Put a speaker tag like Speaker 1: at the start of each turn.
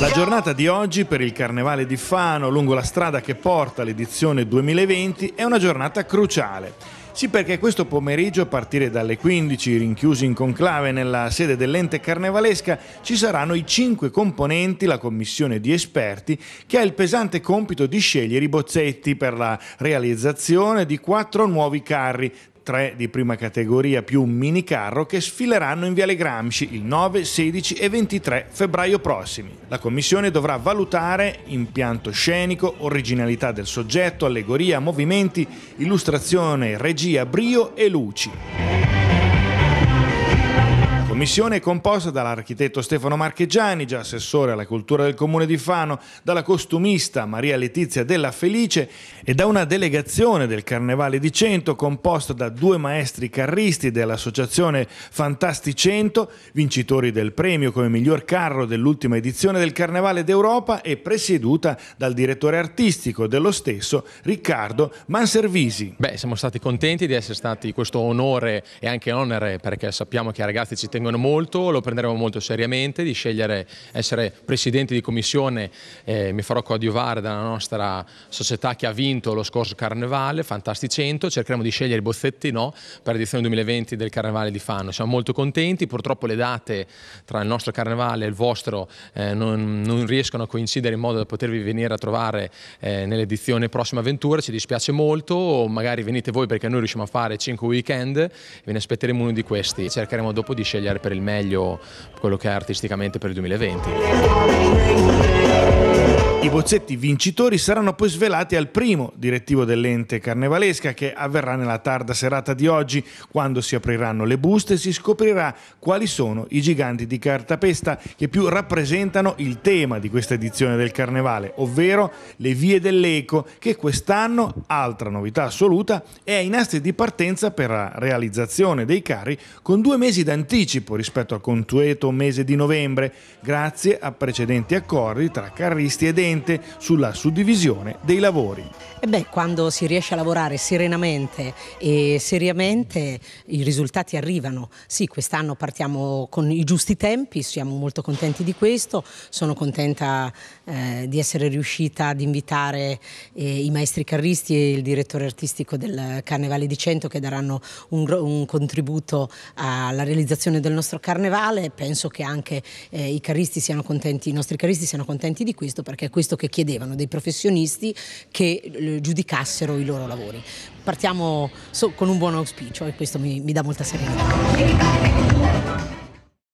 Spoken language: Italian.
Speaker 1: La giornata di oggi per il Carnevale di Fano, lungo la strada che porta all'edizione 2020, è una giornata cruciale. Sì, perché questo pomeriggio, a partire dalle 15, rinchiusi in conclave nella sede dell'ente carnevalesca, ci saranno i cinque componenti, la commissione di esperti, che ha il pesante compito di scegliere i bozzetti per la realizzazione di quattro nuovi carri, tre di prima categoria più un minicarro che sfileranno in Viale Gramsci il 9, 16 e 23 febbraio prossimi. La commissione dovrà valutare impianto scenico, originalità del soggetto, allegoria, movimenti, illustrazione, regia, brio e luci commissione è composta dall'architetto Stefano Marchegiani, già assessore alla cultura del comune di Fano, dalla costumista Maria Letizia Della Felice e da una delegazione del Carnevale di Cento composta da due maestri carristi dell'associazione Fantasti Cento, vincitori del premio come miglior carro dell'ultima edizione del Carnevale d'Europa e
Speaker 2: presieduta dal direttore artistico dello stesso Riccardo Manservisi. Beh, siamo stati contenti di essere stati questo onore e anche onere perché sappiamo che i ragazzi ci tengono tengono molto, lo prenderemo molto seriamente, di scegliere essere presidente di commissione, eh, mi farò coadiuvare dalla nostra società che ha vinto lo scorso Carnevale, Fantastic 100, cercheremo di scegliere i bozzetti no, per l'edizione 2020 del Carnevale di Fanno, siamo molto contenti, purtroppo le date tra il nostro Carnevale e il vostro eh, non, non, riescono a coincidere in modo da potervi venire a trovare eh, nell'edizione prossima avventura, ci dispiace molto, magari venite voi perché noi riusciamo a fare 5 weekend, ve ne aspetteremo uno di questi, cercheremo dopo di scegliere portare per il meglio quello che è artisticamente per il 2020.
Speaker 1: I bozzetti vincitori saranno poi svelati al primo direttivo dell'ente carnevalesca che avverrà nella tarda serata di oggi. Quando si apriranno le buste si scoprirà quali sono i giganti di cartapesta che più rappresentano il tema di questa edizione del carnevale, ovvero le vie dell'eco che quest'anno, altra novità assoluta, è ai nastri di partenza per la realizzazione dei carri con due mesi d'anticipo anticipo rispetto al consueto mese di novembre, grazie a precedenti accordi tra Carristi ed Ente sulla suddivisione dei lavori.
Speaker 3: E beh, quando si riesce a lavorare serenamente e seriamente i risultati arrivano. Sì, quest'anno partiamo con i giusti tempi, siamo molto contenti di questo, sono contenta eh, di essere riuscita ad invitare eh, i maestri carristi e il direttore artistico del Carnevale di Cento che daranno un, un contributo alla realizzazione del del nostro carnevale, penso che anche eh, i caristi siano contenti, i nostri caristi siano contenti di questo perché è questo che chiedevano, dei professionisti che eh, giudicassero i loro lavori. Partiamo so, con un buon auspicio e questo mi, mi dà molta serenità.